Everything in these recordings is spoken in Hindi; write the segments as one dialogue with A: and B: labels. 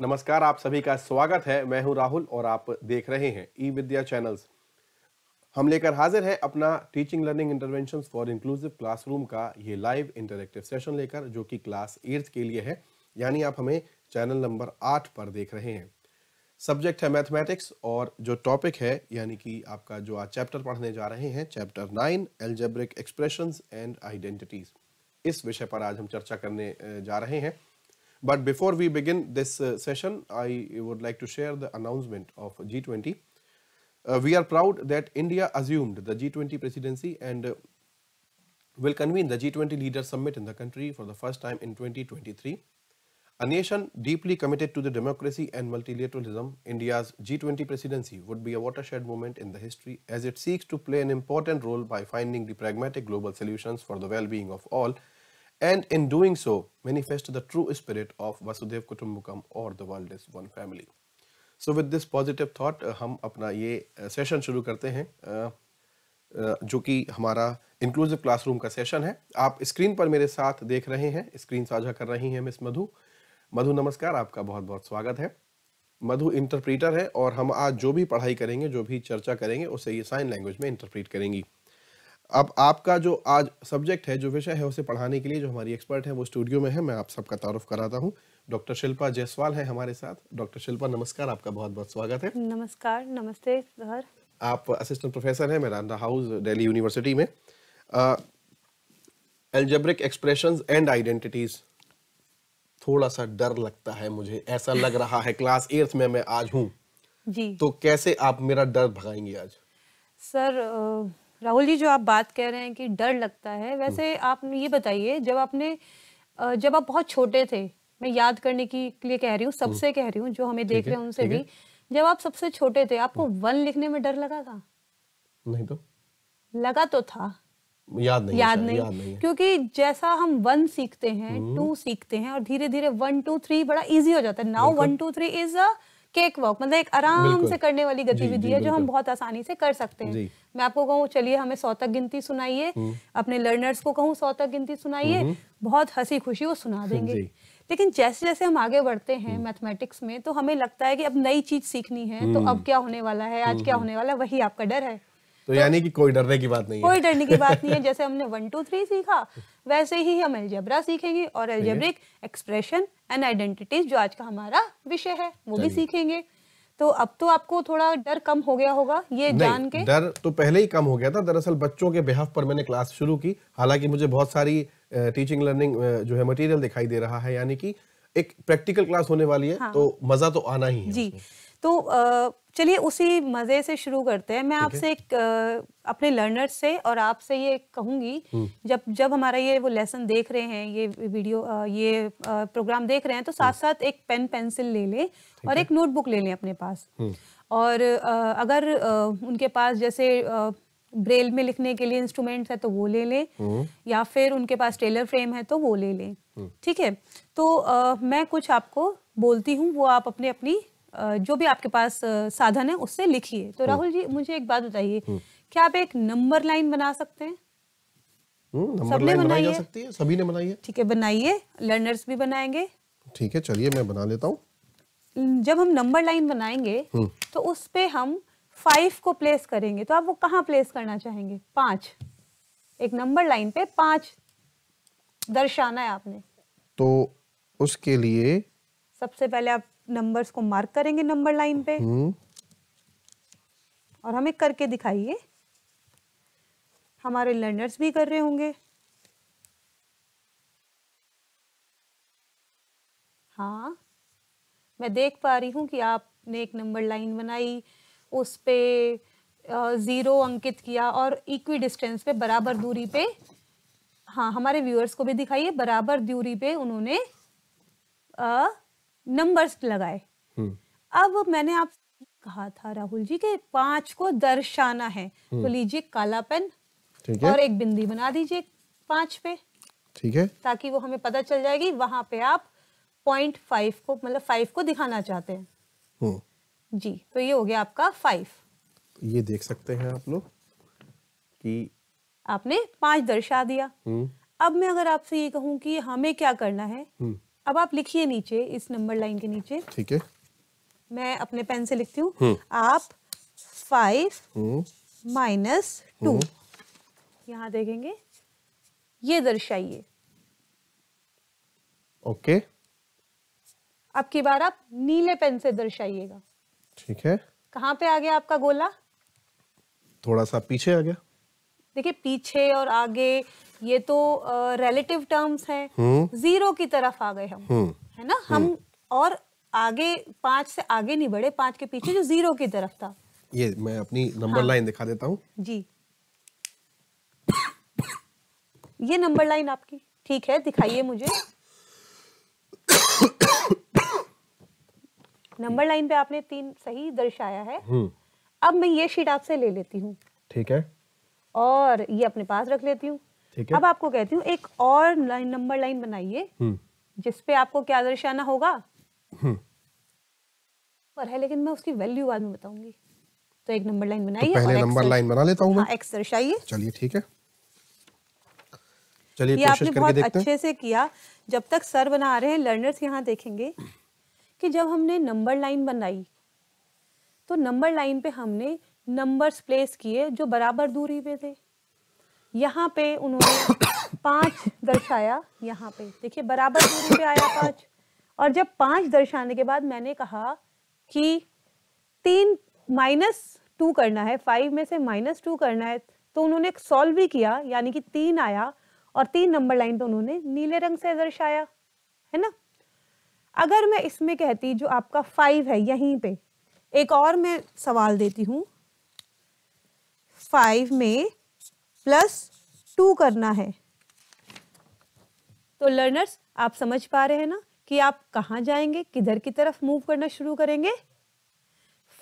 A: नमस्कार आप सभी का स्वागत है मैं हूं राहुल और आप देख रहे हैं ई विद्या चैनल्स हम लेकर हाजिर है अपना teaching learning intervention for inclusive classroom का ये लाइव इंटरेक्टिव सेशन लेकर जो कि क्लास एट्थ के लिए है यानी आप हमें चैनल नंबर आठ पर देख रहे हैं सब्जेक्ट है मैथमेटिक्स और जो टॉपिक है यानी कि आपका जो आज चैप्टर पढ़ने जा रहे हैं chapter nine algebraic expression and identities इस विषय पर आज हम चर्चा करने जा रहे हैं But before we begin this uh, session, I would like to share the announcement of G20. Uh, we are proud that India assumed the G20 presidency and uh, will convene the G20 leaders' summit in the country for the first time in 2023. A nation deeply committed to the democracy and multilateralism, India's G20 presidency would be a watershed moment in the history as it seeks to play an important role by finding the pragmatic global solutions for the well-being of all and in doing so manifest the true spirit of Vasudev Kutumbakam or the world is one family. So with this positive thought हम अपना ये सेशन शुरू करते हैं जो कि हमारा इंक्लूसिव क्लासरूम का सेशन है आप स्क्रीन पर मेरे साथ देख रहे हैं स्क्रीन साझा कर रही हैं मिस मधु मधु नमस्कार आपका बहुत बहुत स्वागत है मधु इंटरप्रीटर है और हम आज जो भी पढ़ाई करेंगे जो भी चर्चा करेंगे उसे ये साइन लैंग्वेज में इंटरप्रीट करेंगी अब आपका जो आज सब्जेक्ट है जो विषय है उसे पढ़ाने के लिए जो हमारी एक्सपर्ट है वो स्टूडियो में है मैं आप सबका तारुफ कराता हूँ डॉक्टर शिल्पा जयसवाल है हमारे साथ डॉक्टर शिल्पा नमस्कार आपका बहुत बहुत स्वागत है
B: नमस्कार नमस्ते सर
A: आप असिस्टेंट प्रोफेसर हैं मेरांडा हाउस दिल्ली यूनिवर्सिटी में एल्जेब्रिक एक्सप्रेशन एंड आइडेंटिटीज थोड़ा सा डर लगता है मुझे ऐसा लग रहा है क्लास एट्थ में मैं आज हूँ तो कैसे आप मेरा डर भगाएंगे आज
B: सर uh... राहुल जी जो आप बात कह रहे हैं कि डर लगता है हम्म। वैसे आप ये बताइए जब आपने जब आप बहुत छोटे थे मैं याद करने की लिए कह रही हूँ सबसे हम्म। कह रही हूँ जो हमें देख रहे हैं उनसे भी जब आप सबसे छोटे थे आपको हम्म। वन लिखने में डर लगा था नहीं तो लगा तो था
A: याद नहीं याद नहीं, याद नहीं
B: क्योंकि जैसा हम वन सीखते हैं टू सीखते हैं और धीरे धीरे वन टू थ्री बड़ा इजी हो जाता है now one two three is a cake walk मतलब एक आराम से करने वाली गतिविधि है जो हम बहुत आसानी से कर सकते हैं मैं आपको कहूँ चलिए हमें सौ तक गिनती सुनाइए हम्म। अपने लर्नर्स को कहूँ सौ तक गिनती सुनाइए हम्म। बहुत हंसी खुशी वो सुना देंगे लेकिन जैसे जैसे हम आगे बढ़ते हैं मैथमेटिक्स हम्म। में तो हमें लगता है कि अब नई चीज सीखनी है तो अब क्या होने वाला है आज क्या होने वाला है वही आपका डर है
A: तो, तो यानी कि कोई डरने की बात नहीं कोई डरने की बात नहीं है जैसे
B: हमने वन टू थ्री सीखा वैसे ही हम एल्जेब्रा सीखेंगे और एल्जेब्रिक एक्सप्रेशन एंड आइडेंटिटीज जो आज का हमारा विषय है वो भी सीखेंगे तो अब तो आपको थोड़ा डर कम हो गया होगा ये जान के डर
A: तो पहले ही कम हो गया था दरअसल बच्चों के बिहाफ पर मैंने क्लास शुरू की हालांकि मुझे बहुत सारी टीचिंग लर्निंग जो है मटेरियल दिखाई दे रहा है यानी कि एक प्रैक्टिकल क्लास होने वाली है हाँ। तो मजा तो आना ही है
B: जी तो चलिए उसी मज़े से शुरू करते हैं मैं आपसे एक अपने लर्नर से और आपसे ये कहूँगी जब जब हमारा ये वो लेसन देख रहे हैं ये वीडियो ये प्रोग्राम देख रहे हैं तो साथ साथ एक पेन पेंसिल ले लें और एक नोटबुक ले लें अपने पास और अगर उनके पास जैसे ब्रेल में लिखने के लिए इंस्ट्रूमेंट है तो वो ले लें या फिर उनके पास टेलर फ्रेम है तो वो ले लें ठीक है तो मैं कुछ आपको बोलती हूँ वो आप अपने अपनी जो भी आपके पास साधन है उससे लिखिए तो हम्म। राहुल जी मुझे एक बात बताइए हम्म। क्या आप एक नंबर लाइन बना सकते हैं
A: हम्म, सबने बनाई जा सकती है सभी ने
B: बनाई है ठीक है बनाइए लर्नर्स भी बनाएंगे
A: ठीक है चलिए मैं बना लेता हूँ
B: जब हम नंबर लाइन बनाएंगे तो उस पे हम फाइव को प्लेस करेंगे तो आप वो कहाँ प्लेस करना चाहेंगे पांच एक नंबर लाइन पे पांच दर्शाना है आपने
A: तो उसके लिए
B: सबसे पहले आप नंबर्स को मार्क करेंगे नंबर लाइन पे हम्म। और हमें करके दिखाइए हमारे लर्नर्स भी कर रहे होंगे हाँ मैं देख पा रही हूँ कि आपने एक नंबर लाइन बनाई उस पे ज़ीरो अंकित किया और इक्वी डिस्टेंस पे बराबर दूरी पे हाँ हमारे व्यूअर्स को भी दिखाइए बराबर दूरी पे उन्होंने आ, नंबर्स लगाए हम्म। अब मैंने आप कहा था राहुल जी के पांच को दर्शाना है तो हम्म। लीजिए काला पेन और एक बिंदी बना दीजिए पांच पे ठीक है ताकि वो हमें पता चल जाएगी वहां पे आप पॉइंट फाइव को मतलब फाइव को दिखाना चाहते हैं हम्म। जी तो ये हो गया आपका फाइव
A: ये देख सकते हैं आप लोग कि
B: आपने पांच दर्शा दिया अब मैं अगर आपसे ये कहूँ कि हमें क्या करना है अब आप लिखिए नीचे इस नंबर लाइन के नीचे ठीक है मैं अपने पेन से लिखती हूँ हम्म। आप फाइव माइनस टू यहाँ देखेंगे ये दर्शाइए ओके अब की बार आप नीले पेन से दर्शाइएगा ठीक है कहाँ पे आ गया आपका गोला
A: थोड़ा सा पीछे आ गया
B: देखिए पीछे और आगे ये तो रिलेटिव टर्म्स है जीरो की तरफ आ गए हम हम्म। है ना हम हम्म। और आगे पांच से आगे नहीं बढ़े पांच के पीछे जो जीरो की तरफ था
A: ये मैं अपनी नंबर लाइन हाँ। दिखा देता हूँ
B: जी ये नंबर लाइन आपकी ठीक है दिखाइए मुझे नंबर लाइन पे आपने तीन सही दर्शाया है हम्म। अब मैं ये शीट आपसे ले लेती हूँ ठीक है और ये अपने पास रख लेती हूँ अब आपको कहती हूँ एक और लाइन नंबर लाइन बनाइए हम्म। जिसपे आपको क्या दर्शाना होगा हम्म। पर है लेकिन मैं उसकी वैल्यू बाद में बताऊंगी तो एक नंबर लाइन बनाइए तो पहले नंबर लाइन बना लेता हूँ एक्स हाँ, दर्शाइए
A: चलिए ठीक है चलिए ये आपने बहुत अच्छे से
B: किया जब तक सर बना रहे हैं लर्नर्स यहाँ देखेंगे कि जब हमने नंबर लाइन बनाई तो नंबर लाइन पे हमने नंबर्स प्लेस किए जो बराबर दूरी पे थे यहाँ पे उन्होंने पाँच दर्शाया यहाँ पे देखिए बराबर दूरी पे आया पाँच और जब पांच दर्शाने के बाद मैंने कहा कि तीन माइनस टू करना है फाइव में से माइनस टू करना है तो उन्होंने एक सॉल्व भी किया यानी कि तीन आया और तीन नंबर लाइन तो उन्होंने नीले रंग से दर्शाया है ना अगर मैं इसमें कहती जो आपका फाइव है यहीं पे एक और मैं सवाल देती हूँ फाइव में प्लस टू करना है तो लर्नर्स आप समझ पा रहे हैं ना कि आप कहाँ जाएंगे किधर की तरफ मूव करना शुरू करेंगे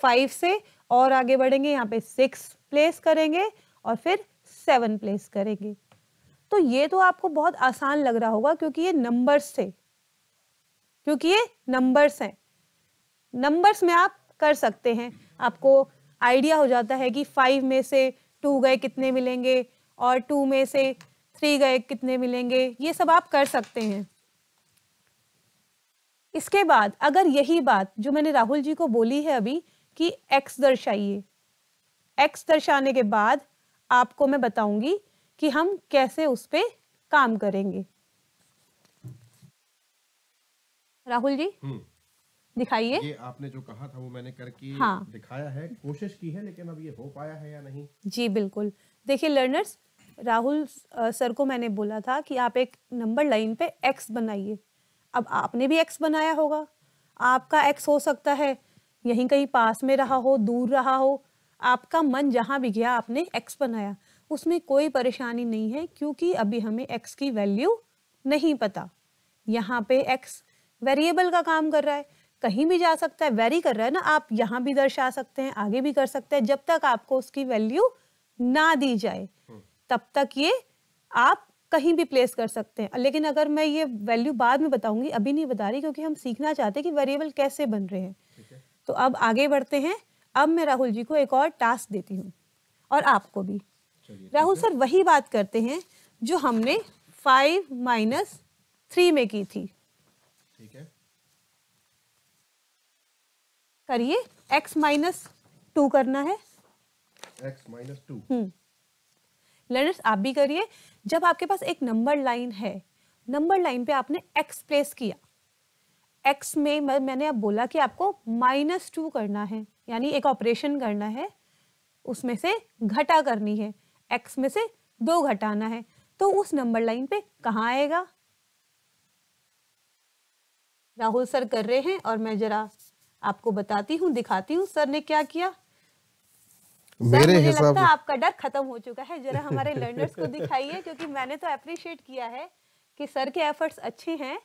B: फाइव से और आगे बढ़ेंगे यहाँ पे सिक्स प्लेस करेंगे और फिर सेवन प्लेस करेंगे तो ये तो आपको बहुत आसान लग रहा होगा क्योंकि ये नंबर्स थे क्योंकि ये नंबर्स हैं नंबर्स में आप कर सकते हैं आपको आइडिया हो जाता है कि फाइव में से टू गए कितने मिलेंगे और टू में से थ्री गए कितने मिलेंगे ये सब आप कर सकते हैं इसके बाद अगर यही बात जो मैंने राहुल जी को बोली है अभी कि एक्स दर्शाइए एक्स दर्शाने के बाद आपको मैं बताऊंगी कि हम कैसे उस पर काम करेंगे राहुल जी हम्म। दिखाइए ये
A: आपने जो कहा था वो मैंने करके हाँ दिखाया है कोशिश की है लेकिन अब ये हो पाया है या नहीं
B: जी बिल्कुल देखिए लर्नर्स राहुल सर को मैंने बोला था कि आप एक नंबर लाइन पे एक्स बनाइए अब आपने भी एक्स बनाया होगा आपका एक्स हो सकता है यहीं कहीं पास में रहा हो दूर रहा हो आपका मन जहाँ भी गया आपने एक्स बनाया उसमें कोई परेशानी नहीं है क्योंकि अभी हमें एक्स की वैल्यू नहीं पता यहाँ पे एक्स वेरिएबल का काम कर रहा है कहीं भी जा सकता है वेरी कर रहा है ना आप यहाँ भी दर्शा सकते हैं आगे भी कर सकते हैं जब तक आपको उसकी वैल्यू ना दी जाए हम्म। तब तक ये आप कहीं भी प्लेस कर सकते हैं लेकिन अगर मैं ये वैल्यू बाद में बताऊंगी अभी नहीं बता रही क्योंकि हम सीखना चाहते हैं कि वेरिएबल कैसे बन रहे हैं तो अब आगे बढ़ते हैं अब मैं राहुल जी को एक और टास्क देती हूँ और आपको भी राहुल सर वही बात करते हैं जो हमने फाइव माइनस थ्री में की थी
A: ठीक है
B: करिए x माइनस टू करना है
A: x माइनस टू
B: लर्नर्स आप भी करिए जब आपके पास एक नंबर लाइन है नंबर लाइन पे आपने x प्लेस किया x में मैंने आप बोला कि आपको माइनस टू करना है यानी एक ऑपरेशन करना है उसमें से घटा करनी है x में से दो घटाना है तो उस नंबर लाइन पे कहाँ आएगा राहुल सर कर रहे हैं और मैं जरा आपको बताती हूँ दिखाती हूँ सर ने क्या किया मेरे मुझे हिसाब लगता है आपका डर खत्म हो चुका है जरा हमारे लर्नर्स को दिखाइए क्योंकि मैंने तो अप्रिशिएट किया है कि सर के एफर्ट्स अच्छे हैं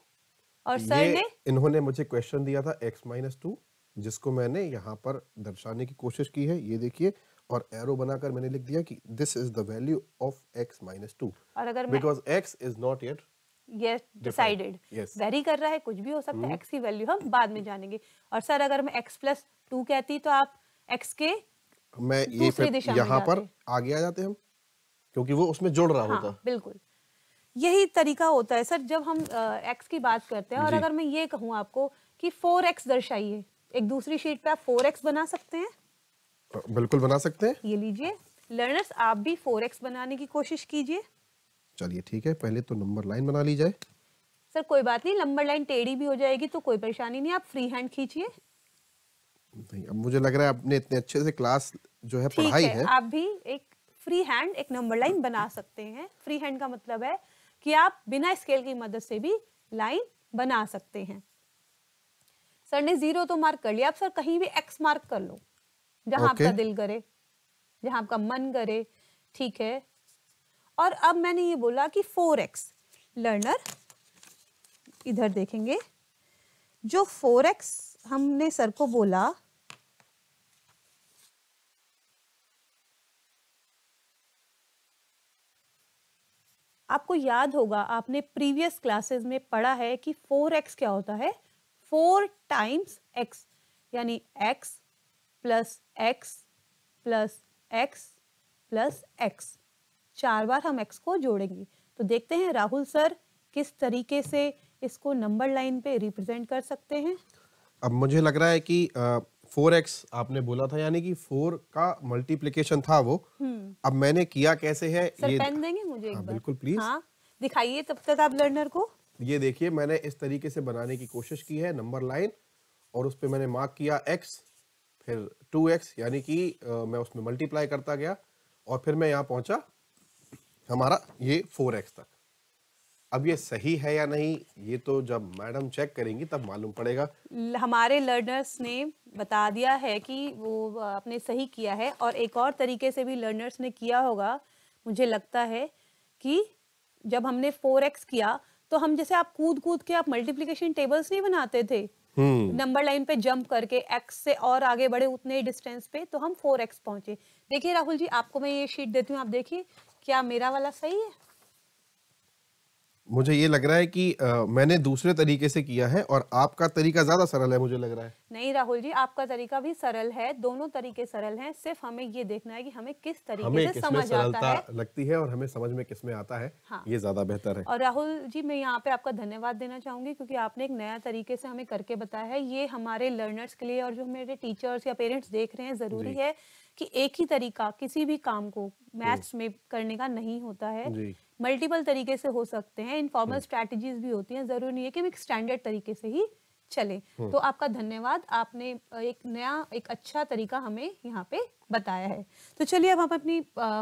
B: और सर ने
A: इन्होंने मुझे क्वेश्चन दिया था x माइनस टू जिसको मैंने यहाँ पर दर्शाने की कोशिश की है ये देखिए और एरो बनाकर मैंने लिख दिया कि this is the value of x minus two because x is not yet
B: ये डिसाइडेड yes. वेरी कर रहा है कुछ भी हो सकता है एक्स hmm. की वैल्यू हम बाद में जानेंगे और सर अगर मैं एक्स प्लस टू कहती तो आप एक्स के
A: मैं ये यहाँ पर आगे आ जाते हम क्योंकि वो उसमें जोड़ रहा हाँ, होता
B: बिल्कुल यही तरीका होता है सर जब हम एक्स की बात करते हैं और अगर मैं ये कहूँ आपको कि फोर एक्स दर्शाइए एक दूसरी शीट पे आप फोर एक्स बना सकते हैं
A: बिल्कुल बना सकते हैं
B: ये लीजिए लर्नर्स आप भी फोर एक्स बनाने की कोशिश कीजिए
A: चलिए ठीक है पहले तो नंबर लाइन बना ली जाए
B: सर कोई बात नहीं नंबर लाइन टेढ़ी भी हो जाएगी तो कोई परेशानी नहीं आप फ्री हैंड खींचिए
A: नहीं अब मुझे लग रहा है आपने इतने अच्छे से क्लास जो है पढ़ाई है, है आप
B: भी एक फ्री हैंड एक नंबर लाइन बना सकते हैं फ्री हैंड का मतलब है कि आप बिना स्केल की मदद से भी लाइन बना सकते हैं सर ने जीरो तो मार्क कर लिया आप सर कहीं भी एक्स मार्क कर लो जहां आपका दिल करे जहां आपका मन करे ठीक है और अब मैंने ये बोला कि फोर एक्स लर्नर इधर देखेंगे जो फोर एक्स हमने सर को बोला आपको याद होगा आपने प्रीवियस क्लासेस में पढ़ा है कि फोर एक्स क्या होता है फोर टाइम्स एक्स यानी x plus x plus x plus x चार बार हम एक्स को जोड़ेंगे तो देखते हैं राहुल सर किस तरीके से इसको नंबर लाइन पे रिप्रेजेंट कर सकते हैं
A: अब मुझे लग रहा है कि फोर एक्स आपने बोला था यानी कि फोर का मल्टीप्लीकेशन था वो हम्म। अब मैंने किया कैसे है सर ये पेन
B: देंगे मुझे एक हाँ, बिल्कुल प्लीज हाँ, दिखाइए तब तक आप लर्नर को
A: ये देखिए मैंने इस तरीके से बनाने की कोशिश की है नंबर लाइन और उस पर मैंने मार्क किया एक्स फिर टू एक्स यानी कि मैं उसमें मल्टीप्लाई करता गया और फिर मैं यहाँ पहुंचा हमारा ये फोर एक्स तक अब ये सही है या नहीं ये तो जब मैडम चेक करेंगी तब मालूम पड़ेगा
B: हमारे लर्नर्स ने बता दिया है कि वो आपने सही किया है और एक और तरीके से भी लर्नर्स ने किया होगा मुझे लगता है कि जब हमने फोर एक्स किया तो हम जैसे आप कूद कूद के आप मल्टीप्लीकेशन टेबल्स नहीं बनाते थे नंबर हम्म। लाइन पे जंप करके एक्स से और आगे बढ़े उतने डिस्टेंस पे तो हम फोर एक्स पहुंचे देखिए राहुल जी आपको मैं ये शीट देती हूँ आप देखिए क्या मेरा वाला सही है
A: मुझे ये लग रहा है कि आ, मैंने दूसरे तरीके से किया है और आपका तरीका ज्यादा सरल है मुझे लग रहा है
B: नहीं राहुल जी आपका तरीका भी सरल है दोनों तरीके सरल हैं सिर्फ हमें ये देखना है कि हमें किस तरीके हमें से समझ आता है
A: लगती है और हमें समझ में किस में आता है हाँ। ये ज्यादा बेहतर है
B: और राहुल जी मैं यहाँ पे आपका धन्यवाद देना चाहूंगी क्योंकि आपने एक नया तरीके से हमें करके बताया है ये हमारे लर्नर्स के लिए और जो मेरे टीचर्स या पेरेंट्स देख रहे हैं जरूरी है कि एक ही तरीका किसी भी काम को मैथ्स हम्म। में करने का नहीं होता है मल्टीपल तरीके से हो सकते हैं इनफॉर्मल हम्म। स्ट्रैटेजीज भी होती हैं जरूरी नहीं है कि हम एक स्टैंडर्ड तरीके से ही चले हम्म। तो आपका धन्यवाद आपने एक नया एक अच्छा तरीका हमें यहाँ पे बताया है तो चलिए अब हम अपनी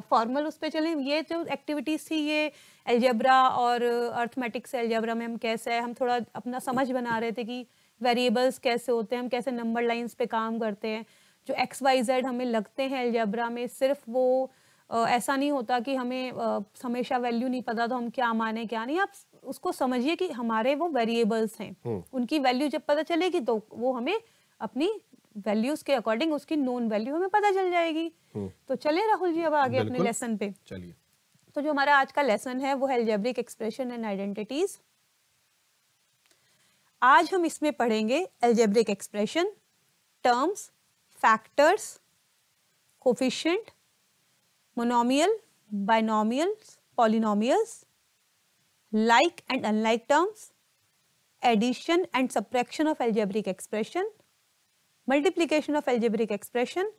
B: फॉर्मल उस पर चलें ये जो एक्टिविटीज़ थी ये एल्जबरा और अर्थमेटिक्स एल्जबरा में हम कैसे हम थोड़ा अपना समझ बना रहे थे कि वेरिएबल्स कैसे होते हैं हम कैसे नंबर लाइंस पे काम करते हैं जो एक्स वाई जेड हमें लगते हैं एल्जबरा में सिर्फ वो ऐसा नहीं होता कि हमें हमेशा वैल्यू नहीं पता तो हम क्या माने क्या नहीं आप उसको समझिए कि हमारे वो वेरिएबल्स हैं हम्म। उनकी वैल्यू जब पता चलेगी तो वो हमें अपनी वैल्यूज के अकॉर्डिंग उसकी नोन वैल्यू हमें पता चल जाएगी हम्म। तो चले राहुल जी अब आगे अपने लेसन पे चलिए तो जो हमारा आज का लेसन है वो एल्जेब्रिक एक्सप्रेशन एंड आइडेंटिटीज आज हम इसमें पढ़ेंगे algebraic expression terms factors coefficient monomial binomials polynomials like and unlike terms addition and subtraction of algebraic expression multiplication of algebraic expression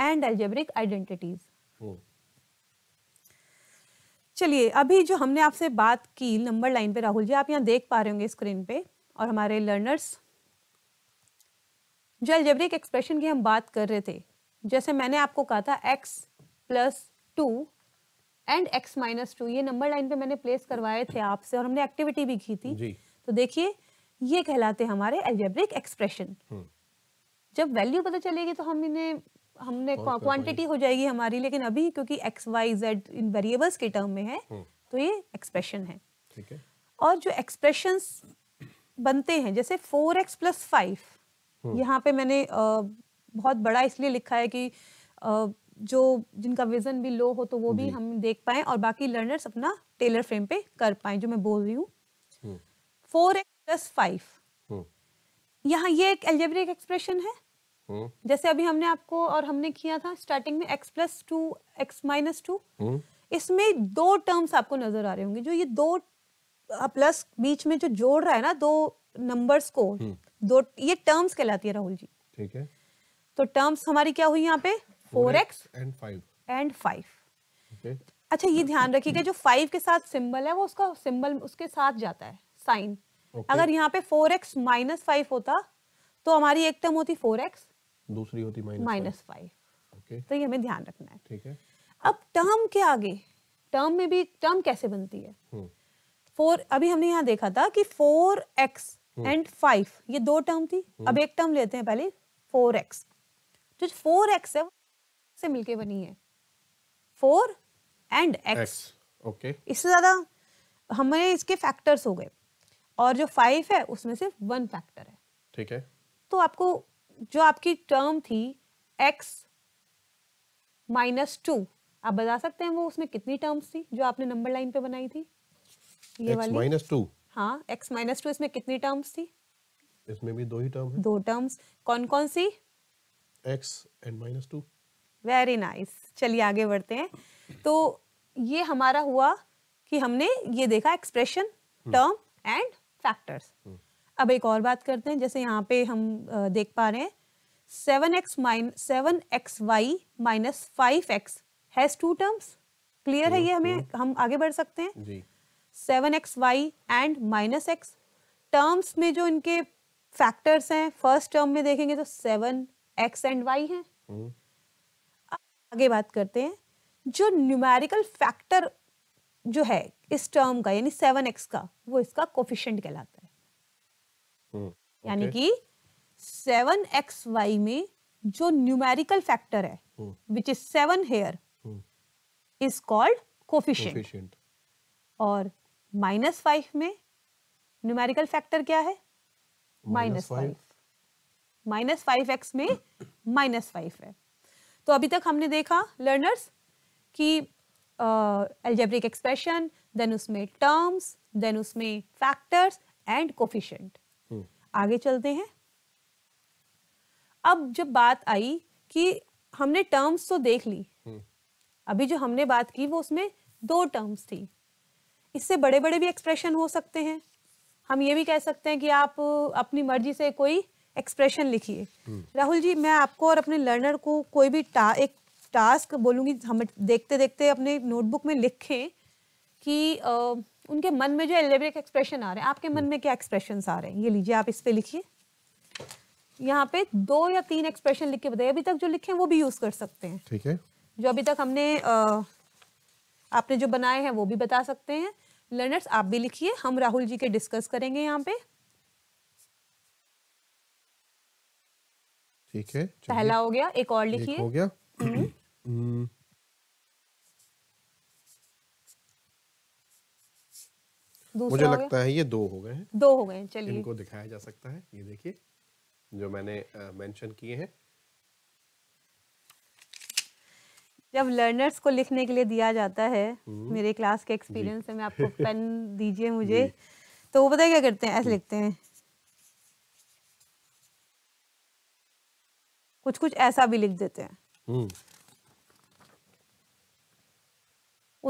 B: and algebraic identities चलिए अभी जो हमने आपसे बात की नंबर लाइन पे राहुल जी आप यहाँ देख पा रहे होंगे स्क्रीन पे और हमारे लर्नर्स जो एल्जेब्रिक एक्सप्रेशन की हम बात कर रहे थे जैसे मैंने आपको कहा था x plus two and x minus two ये नंबर लाइन पे मैंने प्लेस करवाए थे आपसे और हमने एक्टिविटी भी की थी जी. तो देखिए ये कहलाते हमारे एल्जेब्रिक हम्म। एक्सप्रेशन जब वैल्यू पता चलेगी तो हम इन्हें हमने क्वांटिटी हो जाएगी हमारी लेकिन अभी क्योंकि एक्स वाई जेड इन वेरिएबल्स के टर्म में है हम्म। तो ये एक्सप्रेशन है ठीक है और जो एक्सप्रेशन बनते हैं जैसे four x plus five hmm. यहाँ पे मैंने बहुत बड़ा इसलिए लिखा है कि जो जिनका विजन भी लो हो तो वो भी हम देख पाए और बाकी लर्नर्स अपना टेलर फ्रेम पे कर पाए जो मैं बोल रही हूँ फोर एक्स प्लस फाइव यहाँ ये एक एल्जेब्रिक एक्सप्रेशन है हम्म। जैसे अभी हमने आपको और हमने किया था स्टार्टिंग में x plus two x minus two इसमें दो टर्म्स आपको नजर आ रहे होंगे जो ये दो प्लस बीच में जो जोड़ रहा है ना दो नंबर्स को हम्म। दो ये टर्म्स कहलाती है राहुल जी ठीक है तो टर्म्स हमारी क्या हुई यहाँ पे four x and five and five अच्छा ये ध्यान रखिएगा जो फाइव के साथ सिंबल है वो उसका सिंबल उसके साथ जाता है साइन okay. अगर यहाँ पे फोर एक्स माइनस फाइव होता तो हमारी एक टर्म होती फोर एक्स
A: दूसरी होती माइनस
B: फाइव तो ये हमें ध्यान रखना है ठीक है अब टर्म के आगे टर्म में भी टर्म कैसे बनती है फोर हम्म। अभी हमने यहाँ देखा था कि four x and hmm. Five ये दो टर्म थी hmm. अब एक टर्म लेते हैं पहले फोर तो एक्स जो फोर एक्स है से मिलके बनी है फोर एंड
A: एक्स ओके
B: इससे ज्यादा हमारे इसके फैक्टर्स हो गए और जो फाइव है उसमें सिर्फ वन फैक्टर है ठीक है तो आपको जो आपकी टर्म थी एक्स माइनस टू आप बता सकते हैं वो उसमें कितनी टर्म्स थी जो आपने नंबर लाइन पे बनाई थी ये वाली माइनस टू हाँ x माइनस टू इसमें कितनी टर्म्स थी
A: इसमें भी दो ही टर्म है दो
B: टर्म्स कौन कौन सी
A: x and minus two
B: very nice चलिए आगे बढ़ते हैं तो ये हमारा हुआ कि हमने ये देखा एक्सप्रेशन टर्म एंड फैक्टर्स अब एक और बात करते हैं जैसे यहाँ पे हम देख पा रहे हैं 7x minus seven x y minus five x has two terms clear है ये हमें हम आगे बढ़ सकते हैं जी seven x y and minus x terms में जो इनके फैक्टर्स हैं फर्स्ट टर्म में देखेंगे तो सेवन एक्स एंड वाई है आगे बात करते हैं जो न्यूमेरिकल फैक्टर जो है इस टर्म का यानी सेवन एक्स का वो इसका कोफिशियंट कहलाता है हम्म, okay. यानी कि सेवन एक्स वाई में जो न्यूमेरिकल फैक्टर है which is seven here is called coefficient और माइनस फाइव में न्यूमेरिकल फैक्टर क्या है minus five minus five x में माइनस फाइव है तो अभी तक हमने देखा लर्नर्स कि एल्जेब्रिक एक्सप्रेशन देन उसमें टर्म्स देन उसमें फैक्टर्स एंड कोफिशेंट आगे चलते हैं अब जब बात आई कि हमने टर्म्स तो देख ली हम्म। अभी जो हमने बात की वो उसमें दो टर्म्स थी इससे बड़े बड़े भी एक्सप्रेशन हो सकते हैं हम ये भी कह सकते हैं कि आप अपनी मर्जी से कोई एक्सप्रेशन लिखिए हम्म। राहुल जी मैं आपको और अपने लर्नर को कोई भी टा, एक टास्क बोलूँगी हम देखते देखते अपने नोटबुक में लिखें कि आ, उनके मन में जो एलेबरिक एक्सप्रेशन आ रहे हैं आपके मन हम्म। में क्या एक्सप्रेशन आ रहे हैं ये लीजिए आप इस पर लिखिए यहाँ पे दो या तीन एक्सप्रेशन लिख के बताइए अभी तक जो लिखे हैं वो भी यूज कर सकते हैं ठीक है जो अभी तक हमने आ, आपने जो बनाए हैं वो भी बता सकते हैं लर्नर्स आप भी लिखिए हम राहुल जी के डिस्कस करेंगे यहाँ पे
A: ठीक है पहला हो गया एक और लिखिए हो गया हम्म। हम्म।
B: मुझे लगता है
A: ये दो हो गए हैं
B: दो हो गए चलिए इनको
A: दिखाया जा सकता है ये देखिए जो मैंने मेंशन किए हैं
B: जब लर्नर्स को लिखने के लिए दिया जाता है हम्म। मेरे क्लास के एक्सपीरियंस से मैं आपको पेन दीजिए मुझे तो वो पता क्या करते हैं ऐसे लिखते हैं कुछ कुछ ऐसा भी लिख देते हैं हम्म।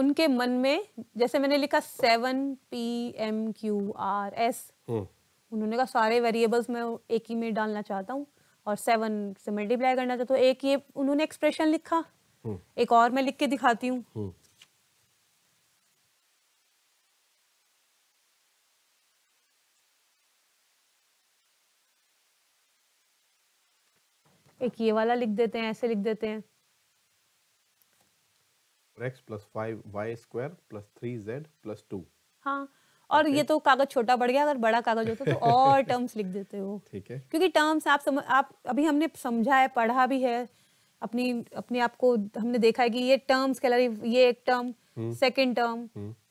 B: उनके मन में जैसे मैंने लिखा seven P M Q R S उन्होंने कहा सारे वेरिएबल्स मैं एक ही में डालना चाहता हूँ और सेवन से मल्टीप्लाई करना चाहता हूँ तो एक ये उन्होंने एक्सप्रेशन लिखा हम्म। एक और मैं लिख के दिखाती हूँ हम्म। एक ये वाला लिख देते हैं ऐसे लिख देते हैं
A: x plus five y square plus three z plus two
B: हाँ और okay. ये तो कागज छोटा बढ़ गया अगर बड़ा कागज होता तो और टर्म्स लिख देते हो ठीक है क्योंकि टर्म्स आप समझ आप अभी हमने समझा है पढ़ा भी है अपनी अपने आप को हमने देखा है कि ये टर्म्स कैलरी ये एक term second term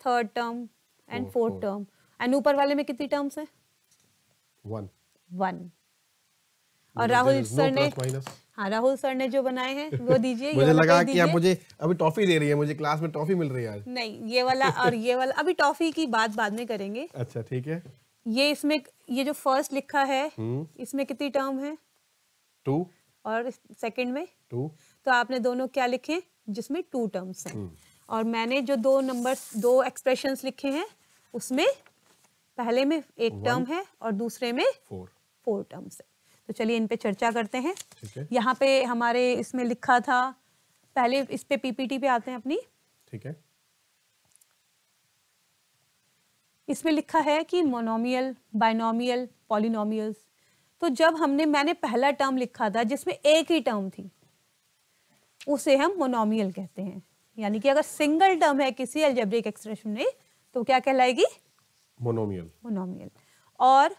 B: third term and fourth term and ऊपर वाले में कितनी टर्म्स है वन वन और राहुल सर ने हाँ राहुल सर ने जो बनाए हैं वो दीजिए मुझे लगा कि आप मुझे
A: अभी टॉफी दे रही है मुझे क्लास में टॉफी मिल रही है आज
B: नहीं ये वाला और ये वाला अभी टॉफी की बात बाद में करेंगे अच्छा ठीक है ये इसमें ये जो फर्स्ट लिखा है हम्म। इसमें कितनी टर्म है टू और सेकंड में टू तो आपने दोनों क्या लिखे जिसमें टू टर्म्स हैं hmm. और मैंने जो दो नंबर दो एक्सप्रेशंस लिखे हैं उसमें पहले में एक टर्म है और दूसरे में फोर फोर टर्म्स है तो चलिए इन पे चर्चा करते हैं है। यहाँ पे हमारे इसमें लिखा था पहले इस पे पीपीटी पे आते हैं अपनी ठीक है इसमें लिखा है कि मोनोमियल बाइनोमियल पॉलिनोमियल्स तो जब हमने मैंने पहला टर्म लिखा था जिसमें एक ही टर्म थी उसे हम मोनोमियल कहते हैं यानी कि अगर सिंगल टर्म है किसी एल्जेब्रिक एक्सप्रेशन में तो क्या कहलाएगी मोनोमियल मोनोमियल और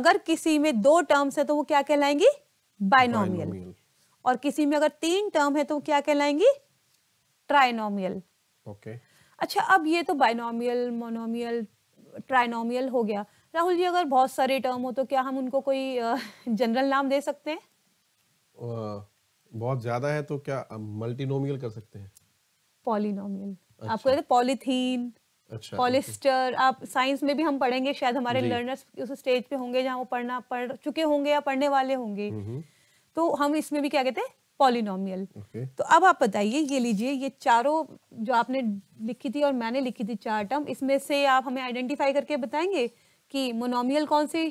B: अगर किसी में दो टर्म्स है तो वो क्या कहलाएंगी बाइनोमियल और किसी में अगर तीन टर्म है तो वो क्या कहलाएंगी ट्राइनोमियल ओके okay. अच्छा अब ये तो बाइनोमियल मोनोमियल ट्राइनोमियल हो गया राहुल जी अगर बहुत सारे टर्म हो तो क्या हम उनको कोई जनरल नाम दे सकते हैं
A: बहुत ज्यादा है तो क्या मल्टीनोमियल कर सकते हैं
B: पॉलीनोमियल अच्छा। आपको पॉलीथीन अच्छा, पॉलिस्टर आप साइंस में भी हम पढ़ेंगे शायद हमारे लर्नर्स उस स्टेज पे होंगे जहाँ वो पढ़ना पढ़ चुके होंगे या पढ़ने वाले होंगे हम्म, हम्म। तो हम इसमें भी क्या कहते हैं पॉलिनोमियल तो अब आप बताइए ये लीजिए ये चारों जो आपने लिखी थी और मैंने लिखी थी चार टर्म इसमें से आप हमें आइडेंटिफाई करके बताएंगे कि मोनोमियल कौन सी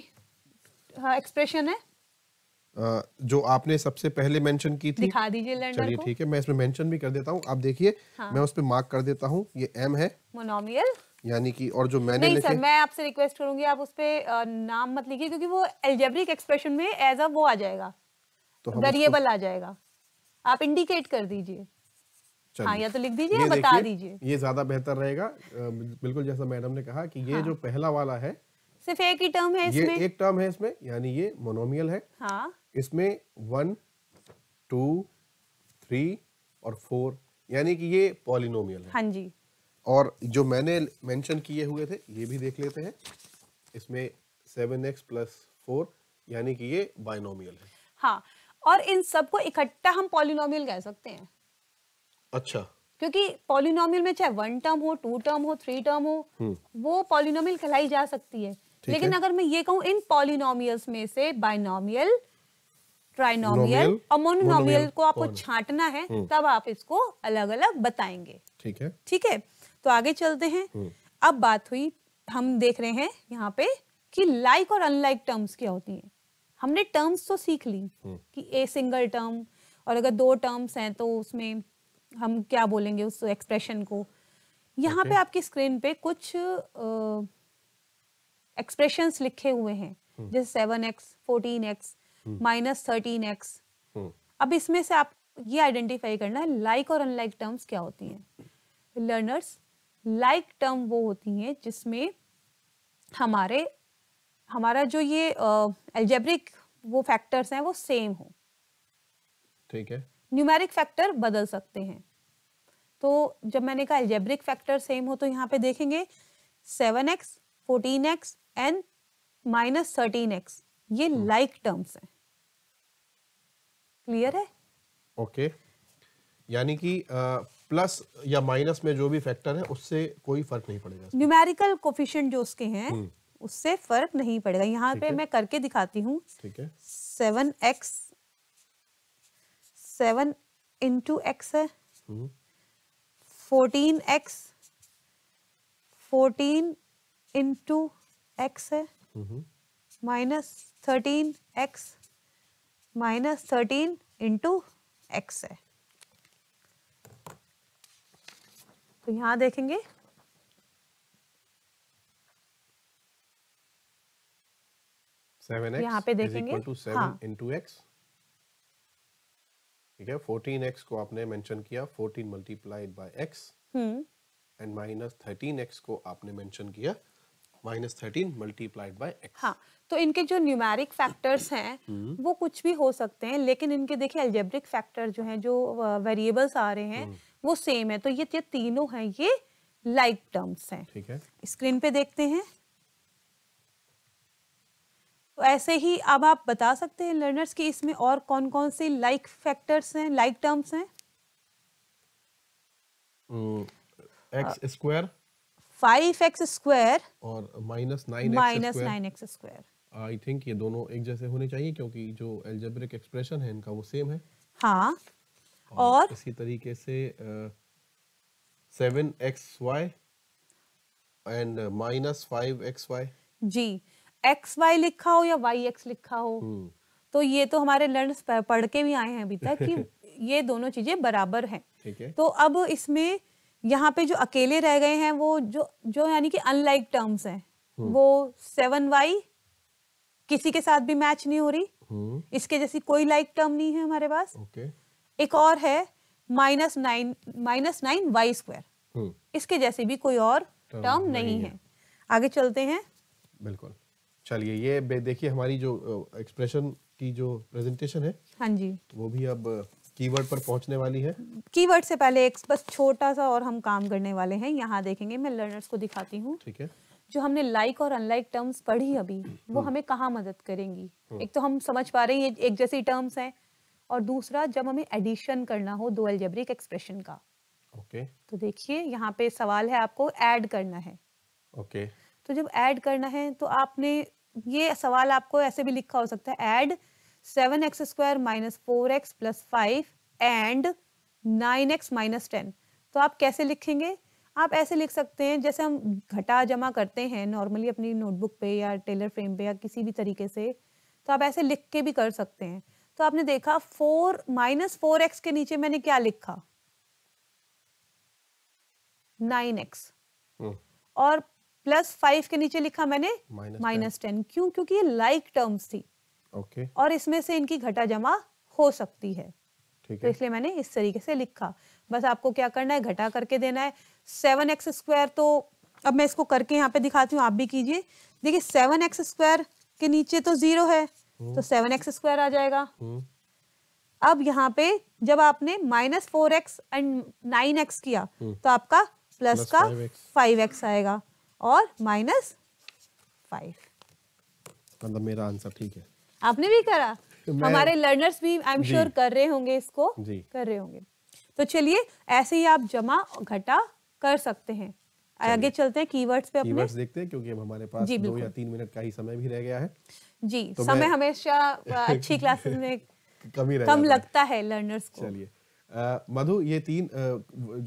B: एक्सप्रेशन
A: हाँ, है जो आपने सबसे पहले मेंशन की थी दिखा
B: दीजिए लैंडर चलिए
A: ठीक है मैं इसमें मेंशन भी कर देता हूँ आप देखिए हाँ। मैं उस पर मार्क कर देता हूँ ये एम है मोनोमियल यानी कि और जो मैंने नहीं सर मैं
B: आपसे रिक्वेस्ट करूंगी आप उस पर नाम मत लिखिए क्योंकि वो एल्जेब्रिक एक्सप्रेशन में एज अ वो आ जाएगा तो वेरिएबल आ जाएगा आप इंडिकेट कर दीजिए हाँ या तो लिख दीजिए या बता दीजिए
A: ये ज्यादा बेहतर रहेगा बिल्कुल जैसा मैडम ने कहा कि ये हाँ। जो पहला वाला है
B: सिर्फ एक ही टर्म है इसमें ये एक
A: टर्म है इसमें यानी ये मोनोमियल है हाँ इसमें वन टू थ्री और फोर यानी कि ये पॉलिनोमियल है हाँ जी और जो मैंने मेंशन किए हुए थे ये भी देख लेते हैं इसमें सेवन एक्स प्लस फोर यानी कि ये बाइनोमियल है
B: हाँ और इन सबको इकट्ठा हम पॉलिनोमियल कह सकते हैं अच्छा क्योंकि पॉलिनोमियल में चाहे वन टर्म हो टू टर्म हो थ्री टर्म हो हम्म। वो पॉलिनोमियल कहलाई जा सकती है लेकिन अगर मैं ये कहूँ इन पॉलिनोमियल्स में से बाइनोमियल ट्राइनोमियल और मोनोनोमियल को आपको छांटना है हम्म। तब आप इसको अलग अलग बताएंगे ठीक है ठीक है तो आगे चलते हैं हम्म। अब बात हुई हम देख रहे हैं यहाँ पे कि लाइक और अनलाइक टर्म्स क्या होती हैं हमने टर्म्स तो सीख ली हम्म। कि ए सिंगल टर्म और अगर दो टर्म्स हैं तो उसमें हम क्या बोलेंगे उस एक्सप्रेशन को यहाँ okay. पे आपकी स्क्रीन पे कुछ आ, एक्सप्रेशन लिखे हुए हैं हम्म। जैसे seven x fourteen x minus thirteen x अब इसमें से आप ये आइडेंटिफाई करना है लाइक और अनलाइक टर्म्स क्या होती हैं लर्नर्स लाइक टर्म वो होती हैं जिसमें हमारे हमारा जो ये एल्जेब्रिक वो फैक्टर्स हैं वो सेम हो ठीक है न्यूमेरिक फैक्टर बदल सकते हैं तो जब मैंने कहा एल्जेब्रिक फैक्टर सेम हो तो यहाँ पे देखेंगे seven x fourteen x and minus thirteen x ये हम्म। लाइक टर्म्स हैं क्लियर है
A: ओके okay. यानी कि प्लस या माइनस में जो भी फैक्टर है उससे कोई फर्क नहीं पड़ेगा
B: न्यूमेरिकल कोफिशियंट जो उसके हैं हम्म। उससे फर्क नहीं पड़ेगा यहाँ पे मैं करके दिखाती हूँ seven x seven into x है hmm. Fourteen x fourteen into x है minus thirteen x minus thirteen into x है तो यहां देखेंगे
A: यहाँ पे देखेंगे हाँ। ठीक है फोर्टीन एक्स को आपने मेंशन किया fourteen multiplied by x
B: and
A: minus thirteen x को आपने मेंशन किया minus thirteen multiplied by x
B: हाँ तो इनके जो न्यूमेरिक फैक्टर्स हैं वो कुछ भी हो सकते हैं लेकिन इनके देखिए एल्जेब्रिक फैक्टर जो हैं जो वेरिएबल्स आ रहे हैं वो सेम है तो ये ये तीनों हैं ये लाइक टर्म्स हैं ठीक है स्क्रीन पे देखते हैं तो ऐसे ही अब आप बता सकते हैं लर्नर्स की इसमें और कौन कौन से लाइक फैक्टर्स हैं लाइक टर्म्स हैं x
A: hmm, square
B: five x square
A: और minus nine minus nine
B: x square
A: I think ये दोनों एक जैसे होने चाहिए क्योंकि जो एल्जेब्रिक एक्सप्रेशन है इनका वो सेम है
B: हाँ और, और
A: इसी तरीके से seven x y and minus five x y
B: जी एक्स वाई लिखा हो या वाई एक्स लिखा हो हम्म। तो ये तो हमारे लर्न पढ़ के भी आए हैं अभी तक कि ये दोनों चीजें बराबर हैं ठीक है तो अब इसमें यहाँ पे जो अकेले रह गए हैं वो जो जो यानी कि अनलाइक टर्म्स हैं हम्म। वो सेवन वाई किसी के साथ भी मैच नहीं हो रही हम्म। इसके जैसी कोई लाइक टर्म नहीं है हमारे पास okay. एक और है minus nine minus nine y square इसके जैसे भी कोई और टर्म, टर्म नहीं, नहीं है।, है आगे चलते हैं
A: बिल्कुल चलिए ये देखिए हमारी जो एक्सप्रेशन की जो प्रेजेंटेशन है हाँ जी वो भी अब कीवर्ड पर पहुंचने वाली है
B: कीवर्ड से पहले एक बस छोटा सा और हम काम करने वाले हैं यहाँ देखेंगे मैं लर्नर्स को दिखाती हूँ ठीक है जो हमने लाइक और अनलाइक टर्म्स पढ़ी अभी वो हम्म। हमें कहाँ मदद करेंगी हम्म। एक तो हम समझ पा रहे हैं एक जैसी टर्म्स हैं और दूसरा जब हमें एडिशन करना हो दो एल्जेब्रिक एक्सप्रेशन का ओके तो देखिए यहाँ पे सवाल है आपको ऐड करना है ओके तो जब ऐड करना है तो आपने ये सवाल आपको ऐसे भी लिखा हो सकता है add seven x square minus four x plus five and nine x minus ten तो आप कैसे लिखेंगे आप ऐसे लिख सकते हैं जैसे हम घटा जमा करते हैं नॉर्मली अपनी नोटबुक पे या टेलर फ्रेम पे या किसी भी तरीके से तो आप ऐसे लिख के भी कर सकते हैं तो आपने देखा फोर माइनस फोर एक्स के नीचे मैंने क्या लिखा नाइन एक्स हम्म। और प्लस फाइव के नीचे लिखा मैंने माइनस टेन क्यों क्योंकि ये लाइक like टर्म्स थी ओके और इसमें से इनकी घटा जमा हो सकती है ठीक तो इसलिए मैंने इस तरीके से लिखा बस आपको क्या करना है घटा करके देना है सेवन एक्स स्क्वायर तो अब मैं इसको करके यहाँ पे दिखाती हूँ आप भी कीजिए देखिए सेवन एक्स स्क्वायर के नीचे तो जीरो है हम्म। तो सेवन एक्स स्क्वायर आ जाएगा हम्म। अब यहाँ पे जब आपने minus four x and nine x किया हम्म। तो आपका प्लस, प्लस का फाइव एक्स आएगा और माइनस फाइव
A: मतलब मेरा आंसर ठीक है
B: आपने भी करा हमारे लर्नर्स भी आई एम श्योर कर रहे होंगे इसको कर रहे होंगे तो चलिए ऐसे ही आप जमा घटा कर सकते हैं आगे चलते हैं कीवर्ड्स पे कीवर्ड्स
A: अपने देखते हैं क्योंकि अब हमारे पास दो या तीन मिनट का ही समय भी रह गया है
B: जी तो समय हमेशा अच्छी क्लासेस में
A: कमी कम लगता
B: है लर्नर्स को चलिए
A: मधु ये तीन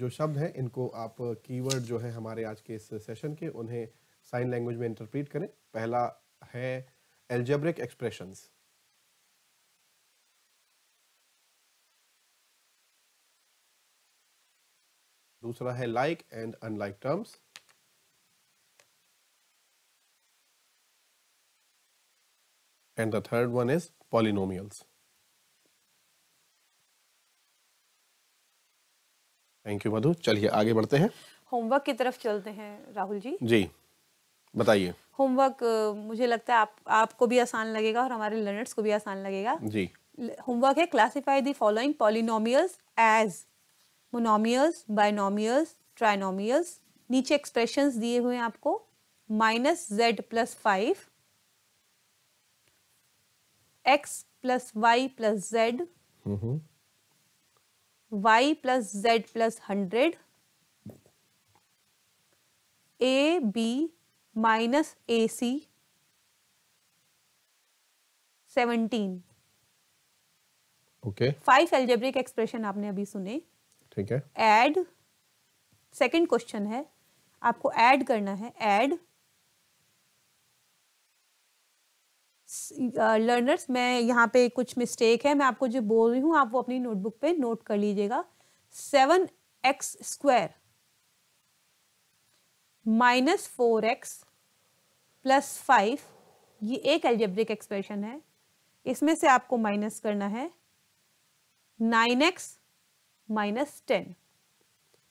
A: जो शब्द हैं इनको आप कीवर्ड जो है हमारे आज के इस सेशन के उन्हें साइन लैंग्वेज में इंटरप्रेट करें पहला है algebraic expressions. दूसरा है like and unlike terms and the third one is polynomials thank you Madhu चलिए आगे बढ़ते हैं
B: होमवर्क की तरफ चलते हैं राहुल जी जी बताइए होमवर्क मुझे लगता है आप आपको भी आसान लगेगा और हमारे लर्नर्स को भी आसान लगेगा जी होमवर्क है classify the following polynomials as monomials binomials trinomials नीचे एक्सप्रेशन दिए हुए हैं आपको minus z plus five x plus y plus z y plus z plus hundred a b minus a c seventeen okay five algebraic expression आपने अभी सुने ठीक है एड सेकेंड क्वेश्चन है आपको एड करना है एड लर्नर्स uh, मैं यहाँ पे कुछ मिस्टेक है मैं आपको जो बोल रही हूँ आप वो अपनी नोटबुक पे नोट कर लीजिएगा seven x square minus four x plus five ये एक एल्जेब्रिक एक्सप्रेशन है इसमें से आपको माइनस करना है नाइन एक्स माइनस टेन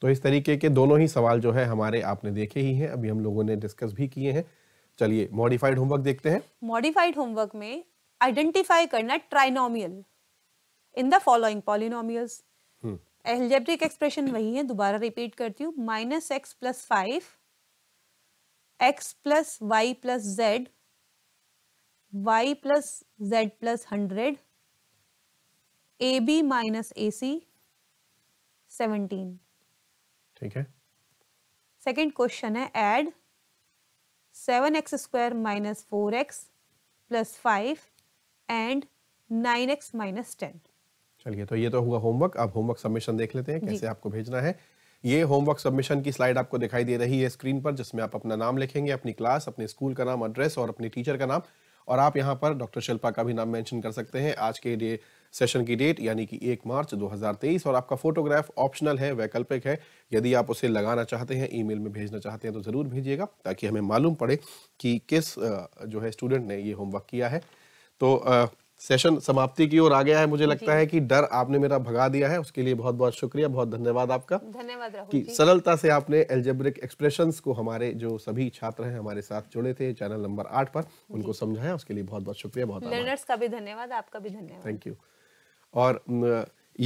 A: तो इस तरीके के दोनों ही सवाल जो है हमारे आपने देखे ही हैं अभी हम लोगों ने डिस्कस भी किए हैं चलिए मॉडिफाइड होमवर्क देखते हैं
B: मॉडिफाइड होमवर्क में आइडेंटिफाई करना trinomial in the following polynomials hmm. Algebraic expression वही है दोबारा रिपीट करती हूँ minus x plus five x plus y plus z y plus z plus hundred a b minus a c seventeen ठीक है सेकेंड क्वेश्चन है add seven x square minus four x plus five and nine x minus ten
A: चलिए तो ये तो हुआ होमवर्क आप होमवर्क सबमिशन देख लेते हैं कैसे आपको भेजना है ये होमवर्क सबमिशन की स्लाइड आपको दिखाई दे रही है स्क्रीन पर जिसमें आप अपना नाम लिखेंगे अपनी क्लास अपने स्कूल का नाम एड्रेस और अपने टीचर का नाम और आप यहाँ पर डॉक्टर शिल्पा का भी नाम मेंशन कर सकते हैं आज के डे सेशन की डेट यानी कि एक मार्च 2023 और आपका फोटोग्राफ ऑप्शनल है वैकल्पिक है यदि आप उसे लगाना चाहते हैं ईमेल में भेजना चाहते हैं तो ज़रूर भेजिएगा ताकि हमें मालूम पड़े कि किस जो है स्टूडेंट ने ये होमवर्क किया है तो सेशन समाप्ति की ओर आ गया है मुझे लगता है कि डर आपने मेरा भगा दिया है उसके लिए बहुत बहुत शुक्रिया बहुत धन्यवाद आपका धन्यवाद कि सरलता से आपने एल्जेब्रिक एक्सप्रेशंस को हमारे जो सभी छात्र हैं हमारे साथ जुड़े थे चैनल नंबर आठ पर उनको समझाया उसके लिए बहुत बहुत शुक्रिया बहुत
B: लर्नर्स का भी धन्यवाद आपका भी धन्यवाद
A: थैंक यू और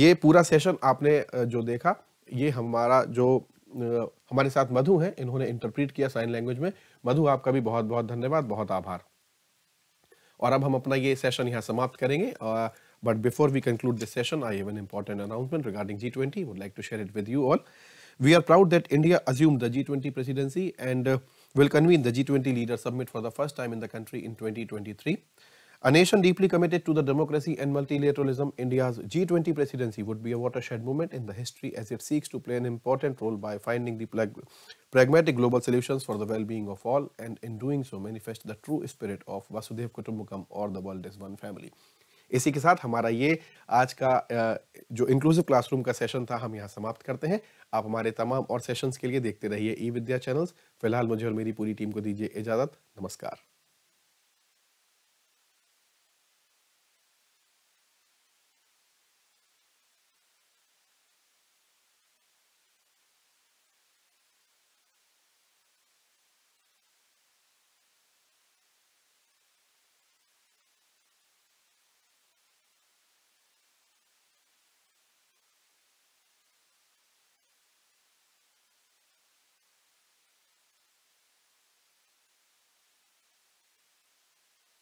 A: ये पूरा सेशन आपने जो देखा ये हमारा जो हमारे साथ मधु हैं इन्होंने इंटरप्रीट किया साइन लैंग्वेज में मधु आपका भी बहुत बहुत धन्यवाद बहुत आभार और अब हम अपना ये सेशन यहाँ समाप्त करेंगे but before we conclude this session I have an important announcement regarding G twenty would like to share it with you all we are proud that India assume the G twenty presidency and will convene the G twenty leader summit for the first time in the country in twenty twenty three A nation deeply committed to the democracy and multilateralism, India's G20 presidency would be a watershed moment in the history as it seeks to play an important role by finding the pragmatic global solutions for the well-being of all and in doing so manifest the true spirit of Vasudev Kutumbakam or the world as one family. इसी के साथ हमारा ये आज का जो इंक्लूसिव क्लासरूम का सेशन था हम यहाँ समाप्त करते हैं आप हमारे तमाम और सेशंस के लिए देखते रहिए ई विद्या चैनल्स फिलहाल मुझे और मेरी पूरी टीम को दीजिए इजाज़त नमस्कार